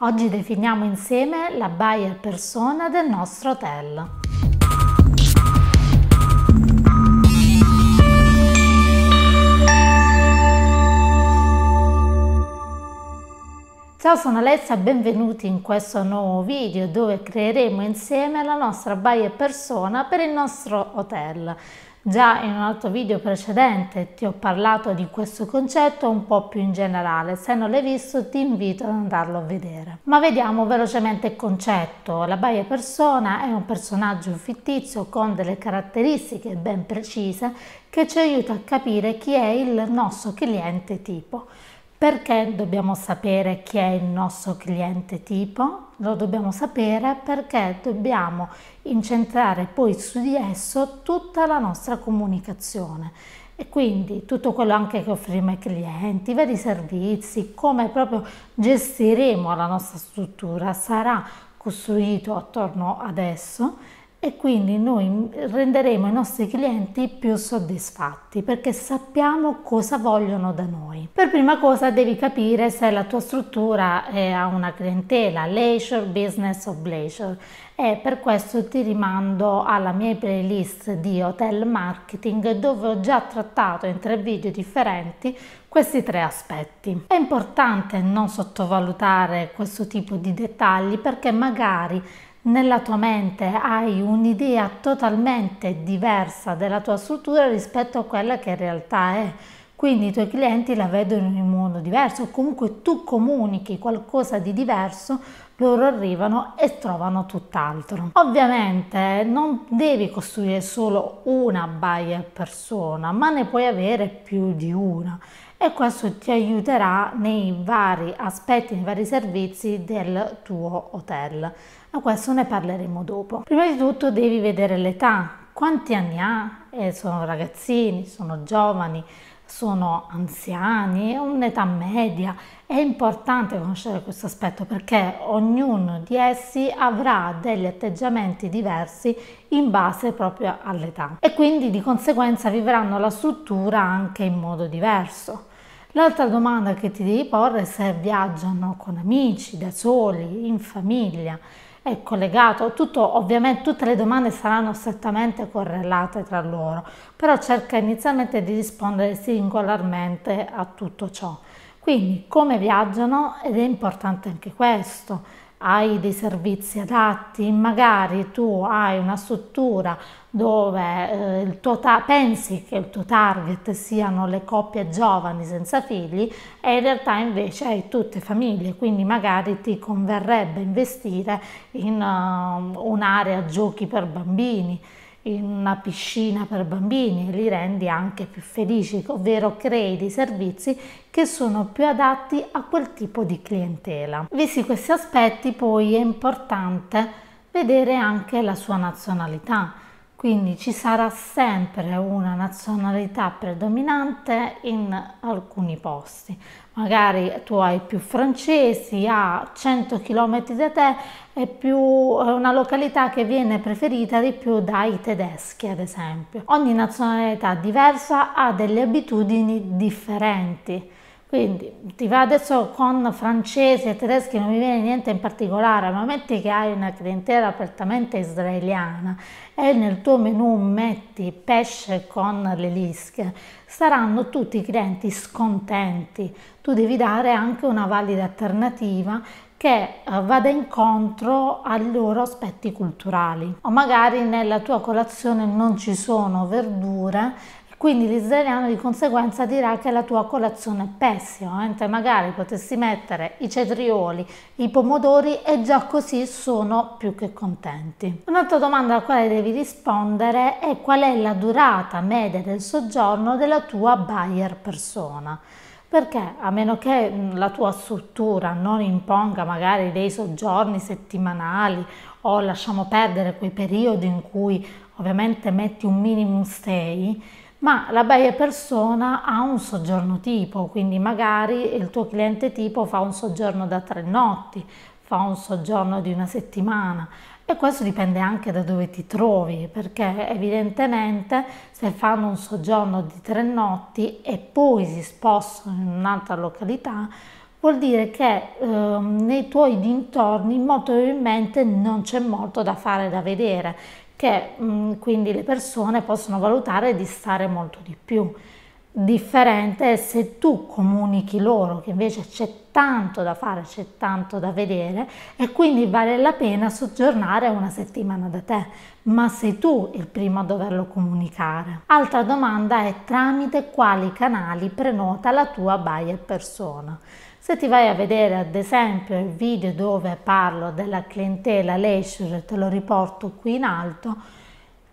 Oggi definiamo insieme la buyer persona del nostro hotel. Ciao sono Alessia, benvenuti in questo nuovo video dove creeremo insieme la nostra buyer persona per il nostro hotel. Già in un altro video precedente ti ho parlato di questo concetto un po' più in generale, se non l'hai visto ti invito ad andarlo a vedere. Ma vediamo velocemente il concetto. La Baia persona è un personaggio fittizio con delle caratteristiche ben precise che ci aiuta a capire chi è il nostro cliente tipo. Perché dobbiamo sapere chi è il nostro cliente tipo? Lo dobbiamo sapere perché dobbiamo incentrare poi su di esso tutta la nostra comunicazione e quindi tutto quello anche che offriamo ai clienti, vari servizi, come proprio gestiremo la nostra struttura sarà costruito attorno ad esso e quindi noi renderemo i nostri clienti più soddisfatti perché sappiamo cosa vogliono da noi. Per prima cosa devi capire se la tua struttura ha una clientela, leisure, business o leisure e per questo ti rimando alla mia playlist di hotel marketing dove ho già trattato in tre video differenti questi tre aspetti. È importante non sottovalutare questo tipo di dettagli perché magari nella tua mente hai un'idea totalmente diversa della tua struttura rispetto a quella che in realtà è. Quindi i tuoi clienti la vedono in un modo diverso, comunque tu comunichi qualcosa di diverso loro arrivano e trovano tutt'altro. Ovviamente non devi costruire solo una buyer persona, ma ne puoi avere più di una e questo ti aiuterà nei vari aspetti, nei vari servizi del tuo hotel ma questo ne parleremo dopo. Prima di tutto devi vedere l'età, quanti anni ha, eh, sono ragazzini, sono giovani, sono anziani, è un'età media. È importante conoscere questo aspetto perché ognuno di essi avrà degli atteggiamenti diversi in base proprio all'età e quindi di conseguenza vivranno la struttura anche in modo diverso. L'altra domanda che ti devi porre è se viaggiano con amici, da soli, in famiglia è collegato, tutto, ovviamente tutte le domande saranno strettamente correlate tra loro, però cerca inizialmente di rispondere singolarmente a tutto ciò. Quindi come viaggiano ed è importante anche questo, hai dei servizi adatti, magari tu hai una struttura dove eh, il tuo pensi che il tuo target siano le coppie giovani senza figli e in realtà invece hai tutte famiglie, quindi magari ti converrebbe investire in uh, un'area giochi per bambini in una piscina per bambini, e li rendi anche più felici, ovvero crei dei servizi che sono più adatti a quel tipo di clientela. Visti questi aspetti poi è importante vedere anche la sua nazionalità, quindi ci sarà sempre una nazionalità predominante in alcuni posti, magari tu hai più francesi a 100 km da te, è più è una località che viene preferita di più dai tedeschi, ad esempio. Ogni nazionalità diversa ha delle abitudini differenti. Quindi ti va adesso con francesi e tedeschi, non mi viene niente in particolare, ma metti che hai una clientela apertamente israeliana e nel tuo menu metti pesce con le lische, saranno tutti i clienti scontenti. Tu devi dare anche una valida alternativa che eh, vada incontro ai loro aspetti culturali. O magari nella tua colazione non ci sono verdure quindi l'israeliano di conseguenza dirà che la tua colazione è pessima, mentre magari potessi mettere i cetrioli, i pomodori e già così sono più che contenti. Un'altra domanda alla quale devi rispondere è qual è la durata media del soggiorno della tua buyer persona perché a meno che mm, la tua struttura non imponga magari dei soggiorni settimanali o lasciamo perdere quei periodi in cui ovviamente metti un minimum stay, ma la buyer persona ha un soggiorno tipo, quindi magari il tuo cliente tipo fa un soggiorno da tre notti, fa un soggiorno di una settimana e questo dipende anche da dove ti trovi, perché evidentemente se fanno un soggiorno di tre notti e poi si spostano in un'altra località, vuol dire che eh, nei tuoi dintorni molto probabilmente non c'è molto da fare, da vedere che mh, mm, quindi le persone possono valutare di stare molto di più. Differente è se tu comunichi loro che invece c'è tanto da fare, c'è tanto da vedere e quindi vale la pena soggiornare una settimana da te, ma sei tu il primo a doverlo comunicare. Altra domanda è tramite quali canali prenota la tua buyer persona. Se ti vai a vedere ad esempio il video dove parlo della clientela leisure, te lo riporto qui in alto,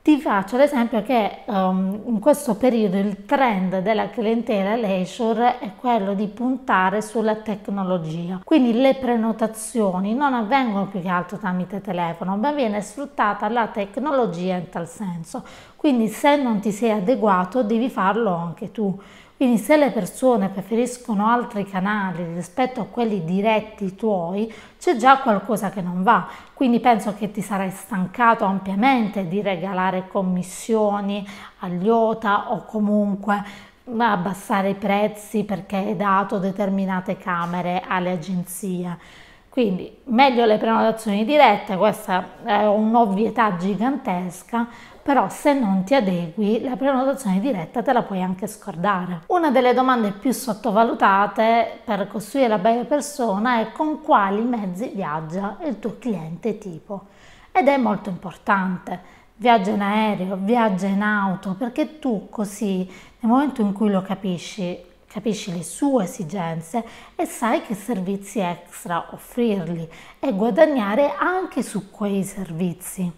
ti faccio l'esempio che um, in questo periodo il trend della clientela leisure è quello di puntare sulla tecnologia. Quindi le prenotazioni non avvengono più che altro tramite telefono, ma viene sfruttata la tecnologia in tal senso. Quindi se non ti sei adeguato devi farlo anche tu. Quindi se le persone preferiscono altri canali rispetto a quelli diretti tuoi, c'è già qualcosa che non va. Quindi penso che ti sarai stancato ampiamente di regalare commissioni agli OTA o comunque abbassare i prezzi perché hai dato determinate camere alle agenzie. Quindi meglio le prenotazioni dirette, questa è un'ovvietà gigantesca, però se non ti adegui la prenotazione diretta te la puoi anche scordare. Una delle domande più sottovalutate per costruire la bella persona è con quali mezzi viaggia il tuo cliente tipo ed è molto importante. Viaggia in aereo, viaggia in auto, perché tu così nel momento in cui lo capisci capisci le sue esigenze e sai che servizi extra offrirgli e guadagnare anche su quei servizi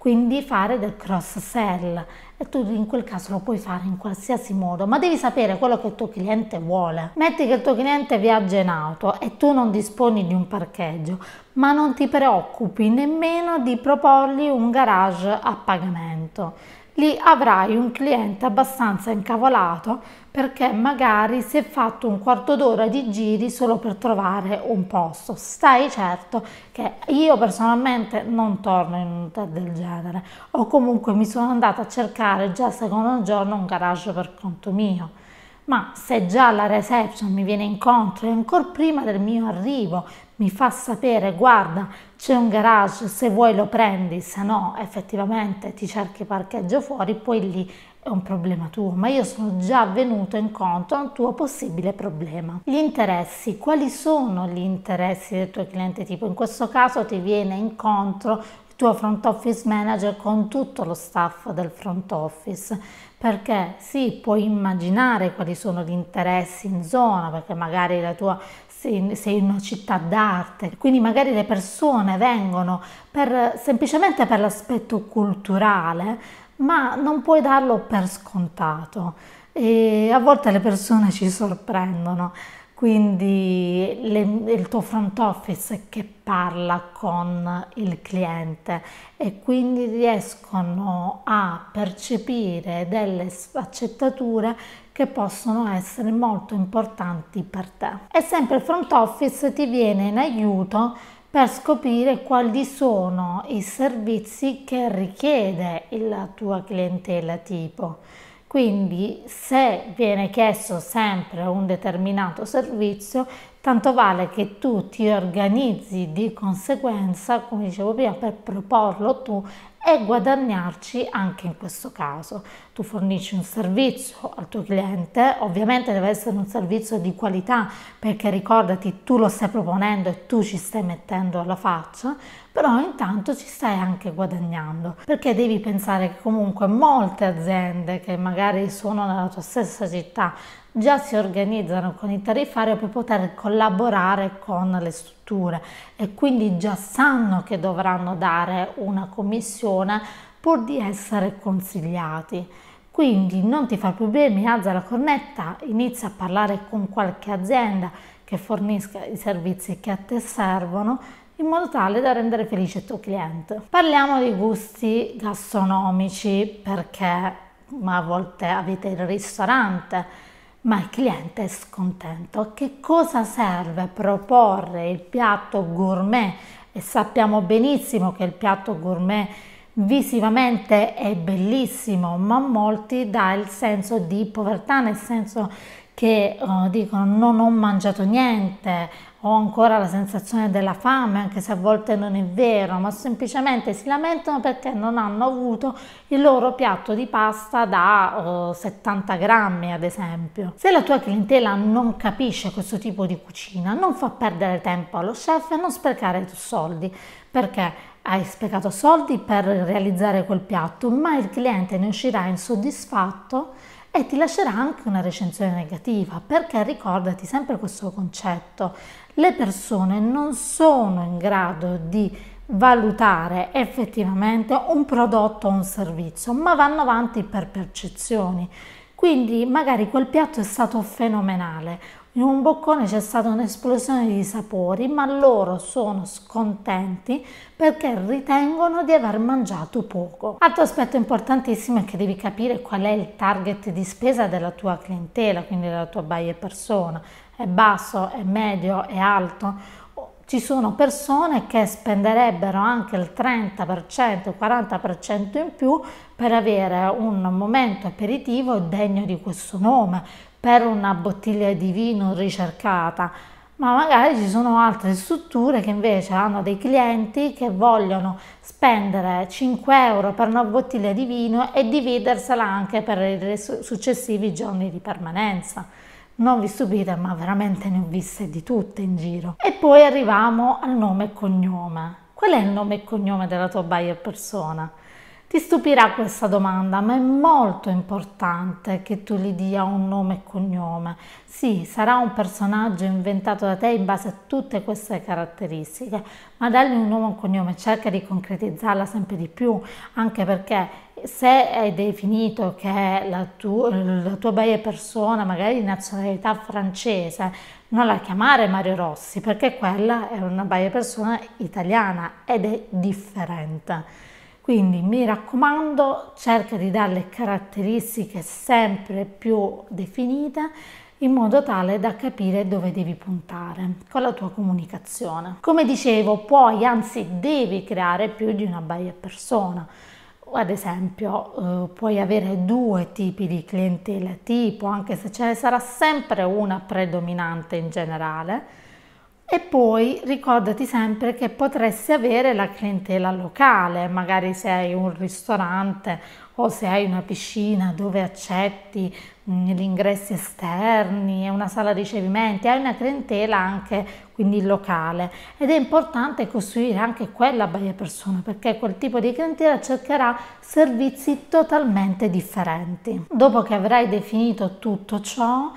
quindi fare del cross sell e tu in quel caso lo puoi fare in qualsiasi modo, ma devi sapere quello che il tuo cliente vuole. Metti che il tuo cliente viaggia in auto e tu non disponi di un parcheggio, ma non ti preoccupi nemmeno di proporgli un garage a pagamento lì avrai un cliente abbastanza incavolato perché magari si è fatto un quarto d'ora di giri solo per trovare un posto. Stai certo che io personalmente non torno in un'unità del genere o comunque mi sono andata a cercare già il secondo giorno un garage per conto mio ma se già la reception mi viene incontro e ancora prima del mio arrivo mi fa sapere guarda c'è un garage, se vuoi lo prendi, se no effettivamente ti cerchi parcheggio fuori, poi lì è un problema tuo, ma io sono già venuto incontro a un tuo possibile problema. Gli interessi, quali sono gli interessi del tuo cliente tipo? In questo caso ti viene incontro tuo front office manager con tutto lo staff del front office perché sì, puoi immaginare quali sono gli interessi in zona, perché magari la tua sei in una città d'arte, quindi magari le persone vengono per, semplicemente per l'aspetto culturale, ma non puoi darlo per scontato e a volte le persone ci sorprendono quindi le, il tuo front office che parla con il cliente e quindi riescono a percepire delle sfaccettature che possono essere molto importanti per te. E sempre il front office ti viene in aiuto per scoprire quali sono i servizi che richiede la tua clientela tipo quindi se viene chiesto sempre un determinato servizio, tanto vale che tu ti organizzi di conseguenza, come dicevo prima, per proporlo tu e guadagnarci anche in questo caso. Tu fornisci un servizio al tuo cliente, ovviamente deve essere un servizio di qualità perché ricordati tu lo stai proponendo e tu ci stai mettendo alla faccia, però intanto ci stai anche guadagnando perché devi pensare che comunque molte aziende che magari sono nella tua stessa città già si organizzano con il tarifario per poter collaborare con le strutture e quindi già sanno che dovranno dare una commissione pur di essere consigliati. Quindi non ti fai problemi, alza la cornetta, inizia a parlare con qualche azienda che fornisca i servizi che a te servono in modo tale da rendere felice il tuo cliente. Parliamo di gusti gastronomici perché a volte avete il ristorante ma il cliente è scontento. che cosa serve proporre il piatto gourmet? E sappiamo benissimo che il piatto gourmet visivamente è bellissimo, ma a molti dà il senso di povertà, nel senso che uh, dicono non ho mangiato niente, ho ancora la sensazione della fame, anche se a volte non è vero, ma semplicemente si lamentano perché non hanno avuto il loro piatto di pasta da oh, 70 grammi, ad esempio. Se la tua clientela non capisce questo tipo di cucina, non fa perdere tempo allo chef e non sprecare tu soldi, perché hai sprecato soldi per realizzare quel piatto, ma il cliente ne uscirà insoddisfatto e ti lascerà anche una recensione negativa, perché ricordati sempre questo concetto, le persone non sono in grado di valutare effettivamente un prodotto o un servizio, ma vanno avanti per percezioni. Quindi magari quel piatto è stato fenomenale, in un boccone c'è stata un'esplosione di sapori, ma loro sono scontenti perché ritengono di aver mangiato poco. Altro aspetto importantissimo è che devi capire qual è il target di spesa della tua clientela, quindi della tua buyer persona. È basso, è medio, è alto? ci sono persone che spenderebbero anche il 30%, 40% in più per avere un momento aperitivo degno di questo nome, per una bottiglia di vino ricercata, ma magari ci sono altre strutture che invece hanno dei clienti che vogliono spendere 5 euro per una bottiglia di vino e dividersela anche per i successivi giorni di permanenza. Non vi stupite, ma veramente ne ho viste di tutte in giro. E poi arriviamo al nome e cognome. Qual è il nome e cognome della tua buyer persona? Ti stupirà questa domanda, ma è molto importante che tu gli dia un nome e cognome. Sì, sarà un personaggio inventato da te in base a tutte queste caratteristiche, ma dagli un nome e un cognome, cerca di concretizzarla sempre di più, anche perché se hai definito che la, tu, la tua bella persona, magari di nazionalità francese, non la chiamare Mario Rossi, perché quella è una bella persona italiana ed è differente. Quindi mi raccomando, cerca di darle caratteristiche sempre più definite in modo tale da capire dove devi puntare con la tua comunicazione. Come dicevo, puoi, anzi devi creare più di una buyer persona. Ad esempio, eh, puoi avere due tipi di clientela tipo, anche se ce ne sarà sempre una predominante in generale, e poi ricordati sempre che potresti avere la clientela locale, magari se hai un ristorante o se hai una piscina dove accetti mm, gli ingressi esterni, una sala ricevimenti, hai una clientela anche quindi locale ed è importante costruire anche quella baia persona perché quel tipo di clientela cercherà servizi totalmente differenti. Dopo che avrai definito tutto ciò,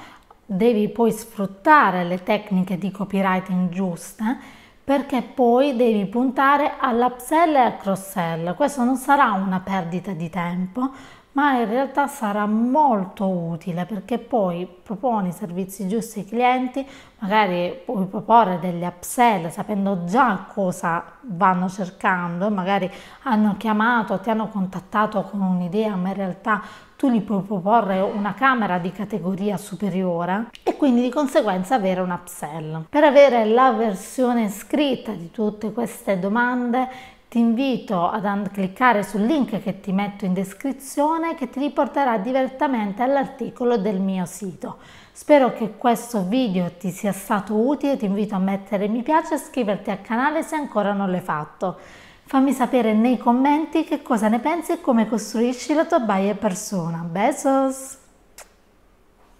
devi poi sfruttare le tecniche di copywriting giuste perché poi devi puntare all'upsell e al cross-sell. Questo non sarà una perdita di tempo, ma in realtà sarà molto utile perché poi proponi i servizi giusti ai clienti, magari puoi proporre delle upsell sapendo già cosa vanno cercando, magari hanno chiamato, ti hanno contattato con un'idea, ma in realtà tu gli puoi proporre una camera di categoria superiore e quindi di conseguenza avere un upsell. Per avere la versione scritta di tutte queste domande ti invito ad cliccare sul link che ti metto in descrizione che ti riporterà direttamente all'articolo del mio sito. Spero che questo video ti sia stato utile, ti invito a mettere mi piace e iscriverti al canale se ancora non l'hai fatto. Fammi sapere nei commenti che cosa ne pensi e come costruisci la tua buyer persona. Besos!